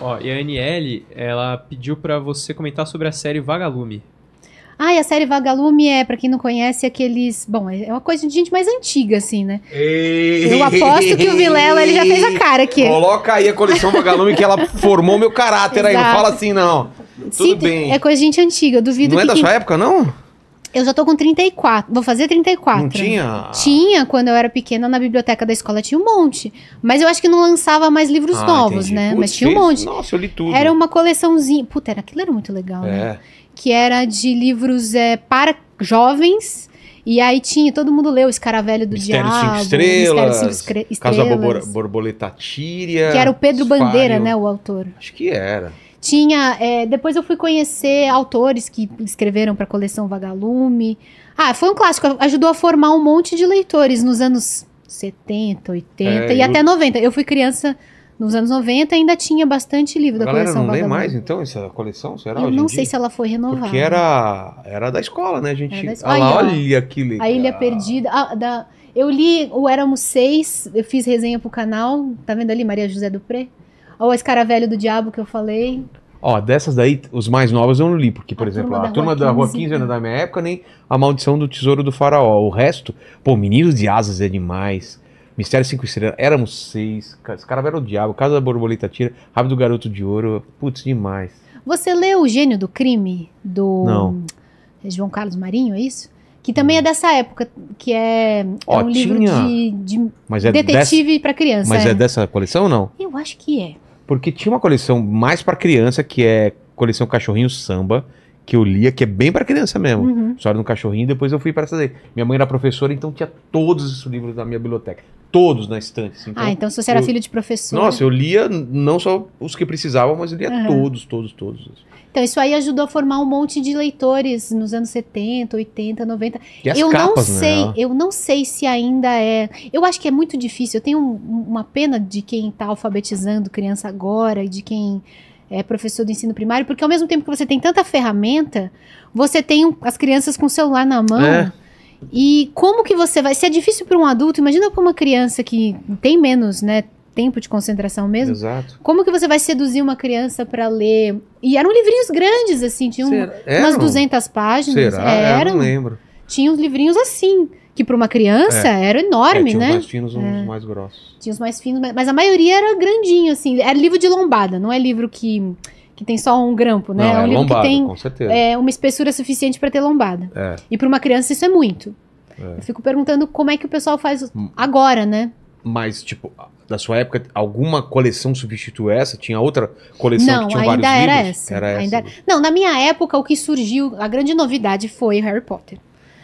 Ó, e a Aniele, ela pediu para você comentar sobre a série Vagalume. Ah, e a série Vagalume é, para quem não conhece, aqueles. Bom, é uma coisa de gente mais antiga, assim, né? Ei, eu aposto que o Vilela ele já fez a cara aqui. Coloca aí a coleção Vagalume que ela formou meu caráter aí. Não fala assim, não. Sim, Tudo bem. É coisa de gente antiga, eu duvido. Não é que é da quem... sua época, não? Eu já tô com 34. Vou fazer 34. Não tinha? Tinha, quando eu era pequena, na biblioteca da escola tinha um monte. Mas eu acho que não lançava mais livros ah, novos, entendi. né? Putz, mas tinha um monte. Nossa, eu li tudo. Era uma coleçãozinha. Puta, era, aquilo era muito legal, né? é. né? Que era de livros é, para jovens. E aí tinha, todo mundo leu Escaravelho do Mistério Diabo, cinco estrelas, Mistério Cinco Estrelas, Casa Borboleta Tíria. Que era o Pedro Bandeira, né, o autor. Acho que era. Tinha. É, depois eu fui conhecer autores que escreveram para a coleção Vagalume. Ah, foi um clássico. Ajudou a formar um monte de leitores nos anos 70, 80 é, e eu... até 90. Eu fui criança nos anos 90 ainda tinha bastante livro da galera coleção. não lê mais então essa coleção? Será Eu não sei dia? se ela foi renovada. Porque era, era da escola, né? A gente. Ah olha, olha aquilo. legal. A Ilha Perdida. da... Eu li o Éramos Seis, eu fiz resenha pro canal. Tá vendo ali Maria José Dupré? Ou a Escaravelho do Diabo que eu falei. Ó, dessas daí, os mais novos eu não li, porque, por a exemplo, Turma a Turma da Rua 15, não é da minha época, nem A Maldição do Tesouro do Faraó. O resto, pô, Meninos de Asas é demais. Mistério 5 Estrelas, Éramos seis. Escaravelho do é Diabo, Casa da Borboleta Tira, Rápido Garoto de Ouro, putz, demais. Você leu O Gênio do Crime, do não. É João Carlos Marinho, é isso? Que também é dessa época, que é, Ó, é um tinha, livro de, de é detetive para criança. Mas é. é dessa coleção ou não? Eu acho que é. Porque tinha uma coleção mais para criança, que é coleção Cachorrinho Samba, que eu lia, que é bem para criança mesmo. Uhum. História um cachorrinho, depois eu fui para essa daí. Minha mãe era professora, então tinha todos esses livros na minha biblioteca. Todos na estante. Assim. Então, ah, então se você eu... era filho de professor. Nossa, eu lia não só os que precisavam, mas eu lia uhum. todos, todos, todos. Então, isso aí ajudou a formar um monte de leitores nos anos 70, 80, 90. E as eu capas, não né? sei, né? eu não sei se ainda é. Eu acho que é muito difícil. Eu tenho um, uma pena de quem está alfabetizando criança agora e de quem é, professor do ensino primário, porque ao mesmo tempo que você tem tanta ferramenta, você tem um, as crianças com o celular na mão. É. E como que você vai. Se é difícil para um adulto, imagina para uma criança que tem menos, né? Tempo de concentração mesmo. Exato. Como que você vai seduzir uma criança para ler? E eram livrinhos grandes, assim, tinham umas 200 páginas. Será? Eram, é, Eu não lembro. Tinha uns livrinhos assim que para uma criança é. era enorme, é, tinha né? Tinha os mais finos, uns é. mais grossos. Tinha os mais finos, mas a maioria era grandinho, assim. Era é livro de lombada, não é livro que, que tem só um grampo, né? Não, é um é livro que tem com É, uma espessura suficiente para ter lombada. É. E para uma criança isso é muito. É. Eu fico perguntando como é que o pessoal faz hum. agora, né? Mas, tipo, da sua época, alguma coleção substituiu essa? Tinha outra coleção não, que tinha vários era Não, Essa. Era essa. Não, na minha época, o que surgiu, a grande novidade foi Harry Potter.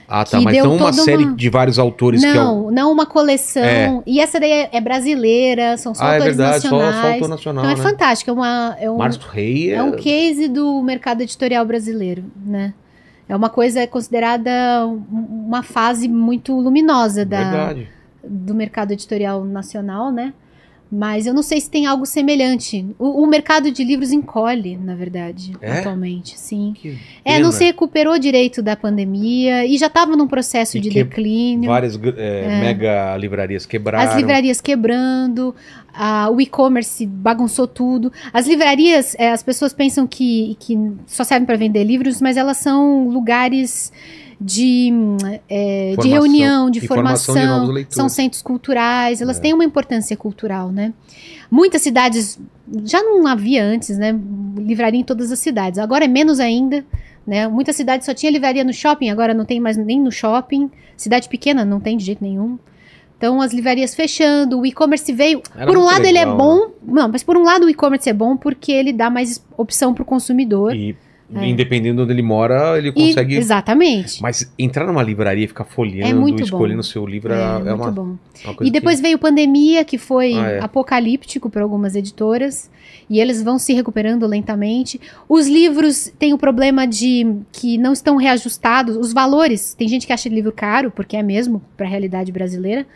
Ah, tá, mas não uma série uma... de vários autores é não, que Não, é não uma coleção. É. E essa daí é, é brasileira, são só ah, é autores é verdade, nacionais. Só, só autor nacional, então é né? é fantástico, é uma é um Márcio é... é um case do mercado editorial brasileiro, né? É uma coisa considerada uma fase muito luminosa da do mercado editorial nacional, né? Mas eu não sei se tem algo semelhante. O, o mercado de livros encolhe, na verdade, é? atualmente, sim. Que é, não se recuperou direito da pandemia e já estava num processo e de que... declínio. Várias é, é. mega livrarias quebraram. As livrarias quebrando, a, o e-commerce bagunçou tudo. As livrarias, é, as pessoas pensam que, que só servem para vender livros, mas elas são lugares de, é, de reunião, de formação, de são centros culturais, elas é. têm uma importância cultural, né? Muitas cidades, já não havia antes, né? Livraria em todas as cidades, agora é menos ainda, né? Muitas cidades só tinha livraria no shopping, agora não tem mais nem no shopping, cidade pequena não tem de jeito nenhum. Então as livrarias fechando, o e-commerce veio. Era por um lado legal, ele é bom, né? não, mas por um lado o e-commerce é bom porque ele dá mais opção para o consumidor. E é. Independente de onde ele mora, ele consegue. E, exatamente. Mas entrar numa livraria, ficar folheando, é escolhendo o seu livro é, é, é uma, bom. Uma e depois que... veio pandemia, que foi ah, é. apocalíptico para algumas editoras, e eles vão se recuperando lentamente. Os livros têm o problema de que não estão reajustados, os valores. Tem gente que acha livro caro, porque é mesmo para a realidade brasileira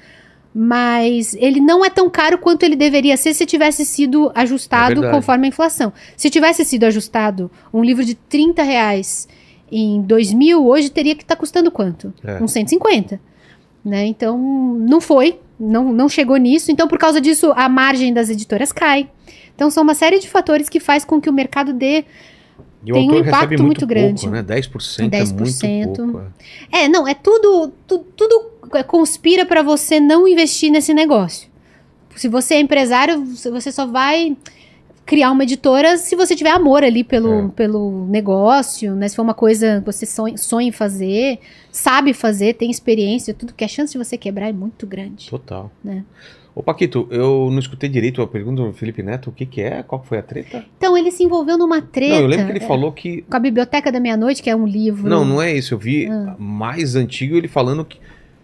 mas ele não é tão caro quanto ele deveria ser se tivesse sido ajustado é conforme a inflação. Se tivesse sido ajustado um livro de 30 reais em 2000, hoje teria que estar tá custando quanto? É. Uns 150. Né? Então, não foi, não, não chegou nisso. Então, por causa disso, a margem das editoras cai. Então, são uma série de fatores que faz com que o mercado dê e tem um impacto muito, muito, grande. Pouco, né? 10%, 10% é muito pouco. É. é, não, é tudo, tudo, tudo é, conspira para você não investir nesse negócio. Se você é empresário, você só vai criar uma editora se você tiver amor ali pelo, é. pelo negócio, né? Se for uma coisa que você sonha, sonha em fazer, sabe fazer, tem experiência, tudo que a chance de você quebrar é muito grande. Total. Né? Ô Paquito, eu não escutei direito a pergunta do Felipe Neto, o que que é? Qual foi a treta? Então, ele se envolveu numa treta. Não, eu lembro que ele é, falou que... Com a Biblioteca da Meia-Noite, que é um livro... Não, não é isso, eu vi ah. mais antigo ele falando que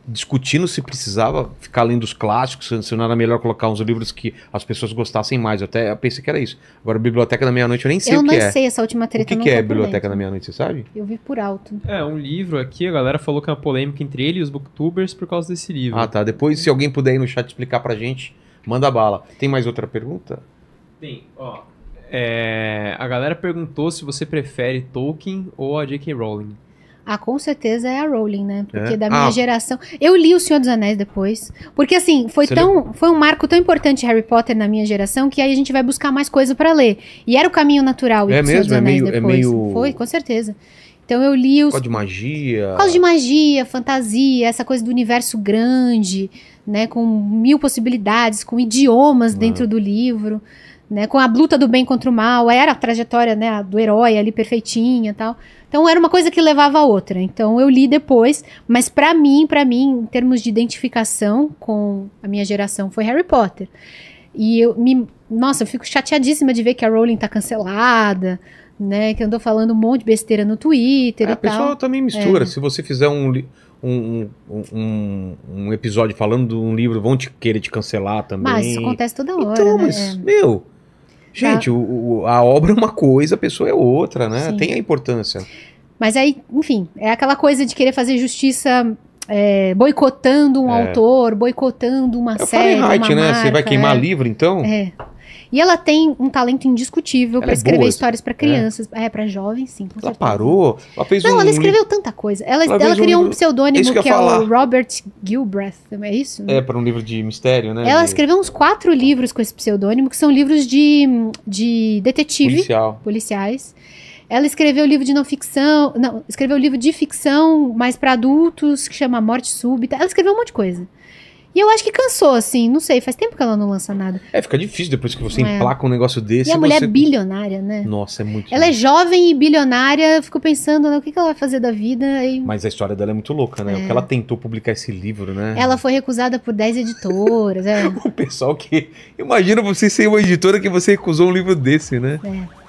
discutindo se precisava ficar além dos clássicos, se não era melhor colocar uns livros que as pessoas gostassem mais. Eu até pensei que era isso. Agora, Biblioteca da Meia-Noite, eu nem sei eu o que é. Eu não sei essa última treta. O que, que é Biblioteca da Meia-Noite, você sabe? Eu vi por alto. É, um livro aqui, a galera falou que é uma polêmica entre ele e os booktubers por causa desse livro. Ah, tá. Depois, se alguém puder ir no chat explicar pra gente, manda bala. Tem mais outra pergunta? Tem, ó. É, a galera perguntou se você prefere Tolkien ou a J.K. Rowling. Ah, com certeza é a Rowling, né? Porque é? da ah. minha ah. geração. Eu li O Senhor dos Anéis depois. Porque, assim, foi Você tão. Foi um marco tão importante Harry Potter na minha geração que aí a gente vai buscar mais coisa para ler. E era o caminho natural. É mesmo? é meio, é depois. É meio... Foi, com certeza. Então eu li os. Por causa de magia. Por causa de magia, fantasia, essa coisa do universo grande, né? Com mil possibilidades, com idiomas ah. dentro do livro né, com a luta do bem contra o mal, era a trajetória, né, do herói ali perfeitinha, tal. Então era uma coisa que levava a outra. Então eu li depois, mas para mim, para mim, em termos de identificação com a minha geração foi Harry Potter. E eu me, nossa, eu fico chateadíssima de ver que a Rowling tá cancelada, né, que andou falando um monte de besteira no Twitter é, e a pessoa também mistura, é. se você fizer um um, um, um, episódio falando de um livro, vão te querer te cancelar também. Mas isso acontece toda então, hora. Então, né? mas, é. meu, Tá. Gente, tá? o, o, a obra é uma coisa, a pessoa é outra, né? Sim. Tem a importância. Mas aí, enfim, é aquela coisa de querer fazer justiça é, boicotando um é. autor, boicotando uma é série. Fahrenheit, uma né? Marca, Você vai queimar é. livro, então? É. E ela tem um talento indiscutível para é escrever boa, histórias para é. crianças, é, é para jovens, sim. ela certeza. parou, ela fez Não, um ela escreveu tanta coisa. Ela, ela, ela criou um, pseudônimo que, que é o Robert Gilbreth, é isso? É, para um livro de mistério, né? Ela de... escreveu uns quatro livros com esse pseudônimo, que são livros de, de detetive. Policial. Policiais. Ela escreveu livro de não ficção, não, escreveu livro de ficção, mas para adultos, que chama Morte Súbita. Ela escreveu um monte de coisa. E eu acho que cansou, assim, não sei, faz tempo que ela não lança nada. É, fica difícil depois que você é. emplaca um negócio desse. E a mulher você... é bilionária, né? Nossa, é muito. Ela é jovem e bilionária, ficou pensando, né, o que, que ela vai fazer da vida. E... Mas a história dela é muito louca, né? É. O que ela é. tentou publicar esse livro, né? Ela foi recusada por 10 editoras. é. o pessoal que. Imagina você ser uma editora que você recusou um livro desse, né? É.